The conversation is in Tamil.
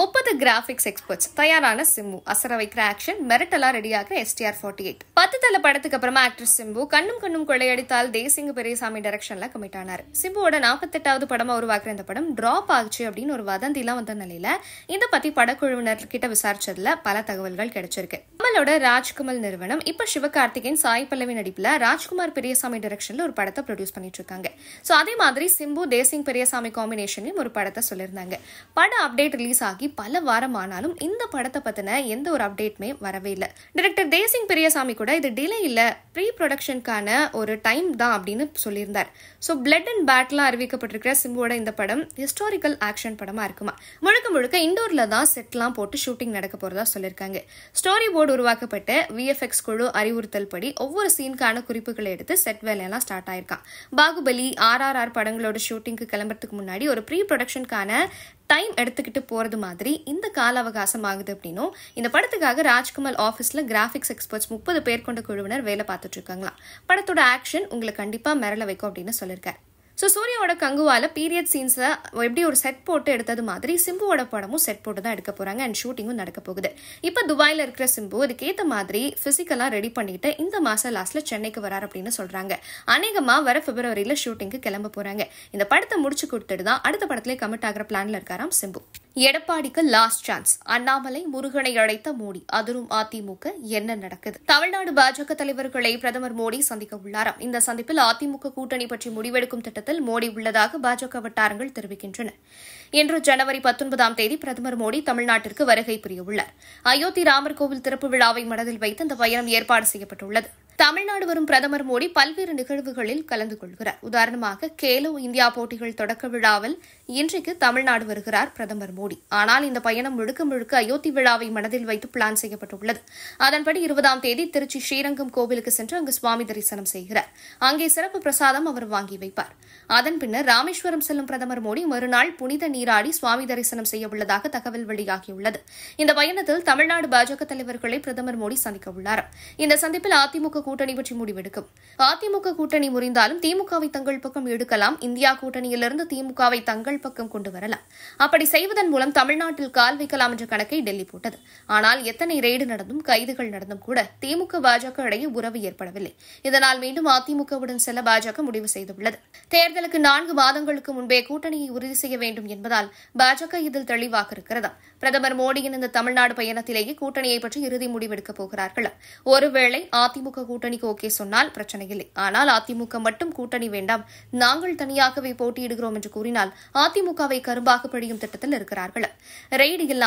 முப்பது கிராஃபிக்ஸ் எக்ஸ்பர்ட்ஸ் தயாரான சிம்பு அசர வைக்கிற ஆக்ஷன் மெரட்டலா ரெடியாகிற எஸ்டிஆர் ஃபார்ட்டி எயிட் பத்து தல படத்துக்கு அப்புறமா ஆக்ட்ரஸ் சிம்பு கண்ணும் கண்ணும் கொள்ளையடித்தால் தேசிங்க பெரியசாமி டைரக்ஷன்ல கமிட் ஆனார் சிம்புவோட நாற்பத்தெட்டாவது படமா உருவாக்குற இந்த படம் டிராப் ஆகுச்சு அப்படின்னு ஒரு வதந்திலாம் வந்த நிலையில இந்த பத்தி படக்குழுவினர் கிட்ட விசாரிச்சதுல பல தகவல்கள் கிடைச்சிருக்கு கமலோட ராஜ்குமல் நிறுவனம் இப்ப சிவகார்த்திகேயன் சாய் பல்லவி நடிப்புல ராஜ்குமார் பெரியசாமி டைரக்ஷன்ல ஒரு படத்தை ப்ரொடியூஸ் பண்ணிட்டு இருக்காங்க ஸோ அதே மாதிரி சிம்பு தேசிங் பெரியசாமி காம்பினேஷன்லயும் ஒரு படத்தை சொல்லியிருந்தாங்க படம் அப்டேட் ரிலீஸ் ஆகி பல வாரம் ஆனாலும் இந்த படத்தை பத்தின எந்த ஒரு அப்டேட்மே வரவே இல்லை டிரெக்டர் தேசிங் பெரியசாமி கூட இது டிலே இல்லை ப்ரீ ப்ரொடக்ஷனுக்கான ஒரு டைம் தான் அப்படின்னு சொல்லியிருந்தார் ஸோ பிளட் அண்ட் பேட்லாம் அறிவிக்கப்பட்டிருக்கிற சிம்புவோட இந்த படம் ஹிஸ்டாரிக்கல் ஆக்ஷன் படமா இருக்குமா முழுக்க முழுக்க இண்டோர்ல தான் செட்லாம் போட்டு ஷூட்டிங் நடக்க போறதா சொல்லியிருக்காங்க ஸ்டோரி போர்டு உருவாக்கப்பட்டு விஎஃப்எக்ஸ் குழு அறிவுறுத்தல் படி ஒவ்வொரு சீனுக்கான குறிப்புகளை எடுத்து செட் வேலையெல்லாம் ஸ்டார்ட் ஆயிருக்கான் பாகுபலி ஆர்ஆர்ஆர் படங்களோட ஷூட்டிங்க்கு கிளம்புறதுக்கு முன்னாடி ஒரு ப்ரீ ப்ரொடக்ஷனுக்கான டைம் எடுத்துக்கிட்டு போகிறது மாதிரி இந்த கால அவகாசம் ஆகுது அப்படின்னும் இந்த படத்துக்காக ராஜ்குமார் ஆஃபீஸில் கிராஃபிக்ஸ் எக்ஸ்பர்ட்ஸ் முப்பது பேர் கொண்ட குழுவினர் வேலை பார்த்துட்ருக்காங்களாம் படத்தோட ஆக்ஷன் உங்களை கண்டிப்பாக மிரள வைக்கும் அப்படின்னு சொல்லியிருக்காரு ஸோ சூர்யாவோட கங்குவால பீரியட் சீன்ஸை எப்படி ஒரு செட் போட்டு எடுத்தது மாதிரி சிம்புவோட படமும் செட் போட்டு தான் எடுக்க போகிறாங்க அண்ட் ஷூட்டிங்கும் நடக்க போகுது இப்போ துபாயில் இருக்கிற சிம்பு இதுக்கேற்ற மாதிரி ஃபிசிக்கலாக ரெடி பண்ணிட்டு இந்த மாதம் லாஸ்ட்டில் சென்னைக்கு வரார் அப்படின்னு சொல்கிறாங்க அநேகமாக வர பிப்ரவரியில் ஷூட்டிங்க்கு கிளம்ப போகிறாங்க இந்த படத்தை முடிச்சு கொடுத்துட்டு தான் அடுத்த படத்துலேயே கமிட் ஆகிற பிளானில் இருக்காராம் சிம்பு எடப்பாடிக்கு லாஸ்ட் சான்ஸ் அண்ணாமலை முருகனை அழைத்த மோடி அதிரும் அதிமுக என்ன நடக்குது தமிழ்நாடு பாஜக தலைவர்களை பிரதமர் மோடி சந்திக்க உள்ளாராம் இந்த சந்திப்பில் அதிமுக கூட்டணி பற்றி முடிவெடுக்கும் திட்டத்தில் மோடி உள்ளதாக பாஜக வட்டாரங்கள் தெரிவிக்கின்றன இன்று ஜனவரி பத்தொன்பதாம் தேதி பிரதமர் மோடி தமிழ்நாட்டிற்கு வருகை புரியவுள்ளார் அயோத்தி ராமர் கோவில் திறப்பு விழாவை மனதில் வைத்து இந்த பயணம் ஏற்பாடு செய்யப்பட்டுள்ளது தமிழ்நாடு வரும் பிரதமர் மோடி பல்வேறு நிகழ்வுகளில் கலந்து கொள்கிறார் உதாரணமாக கேலோ இந்தியா போட்டிகள் தொடக்க விழாவில் இன்றைக்கு தமிழ்நாடு வருகிறார் பிரதமர் மோடி ஆனால் இந்த பயணம் முழுக்க முழுக்க அயோத்தி விழாவை மனதில் வைத்து பிளான் செய்யப்பட்டுள்ளது அதன்படி இருபதாம் தேதி திருச்சி ஸ்ரீரங்கம் கோவிலுக்கு சென்று அங்கு சுவாமி தரிசனம் செய்கிறார் அங்கே சிறப்பு பிரசாதம் அவர் வாங்கி வைப்பார் அதன் பின்னர் ராமேஸ்வரம் செல்லும் பிரதமர் மோடி மறுநாள் புனித நீராடி சுவாமி தரிசனம் செய்ய உள்ளதாக தகவல் வெளியாகியுள்ளது இந்த பயணத்தில் தமிழ்நாடு பாஜக தலைவர்களை பிரதமர் மோடி சந்திக்க உள்ளார் இந்த சந்திப்பில் அதிமுக கூட்டணி பற்றி முடிவெடுக்கும் அதிமுக கூட்டணி முறிந்தாலும் திமுகவை தங்கள் பக்கம் எடுக்கலாம் இந்தியா கூட்டணியிலிருந்து திமுகவை தங்கள் பக்கம் கொண்டு வரலாம் அப்படி செய்வதன் மூலம் தமிழ்நாட்டில் கால் வைக்கலாம் என்ற கணக்கை டெல்லி போட்டது ஆனால் எத்தனை ரெய்டு நடந்தும் கைதுகள் நடந்தும் கூட திமுக பாஜக இடையே உறவு ஏற்படவில்லை இதனால் மீண்டும் அதிமுகவுடன் செல்ல பாஜக முடிவு செய்துள்ளது தேர்தலுக்கு நான்கு மாதங்களுக்கு முன்பே கூட்டணியை உறுதி செய்ய வேண்டும் என்பதால் பாஜக இதில் தெளிவாக இருக்கிறதா பிரதமர் மோடியின் இந்த தமிழ்நாடு பயணத்திலேயே கூட்டணியை பற்றி இறுதி முடிவெடுக்கப் போகிறார்கள் ஒருவேளை அதிமுக கூட்டணி கூட்டணிக்கு ஓகே சொன்னால் பிரச்சனை இல்லை ஆனால் அதிமுக மட்டும் கூட்டணி வேண்டாம் நாங்கள் தனியாகவே போட்டியிடுகிறோம் என்று கூறினால் அதிமுகவை கரும்பாக படியும் திட்டத்தில் இருக்கிறார்கள் ரெய்டு இல்லாமல்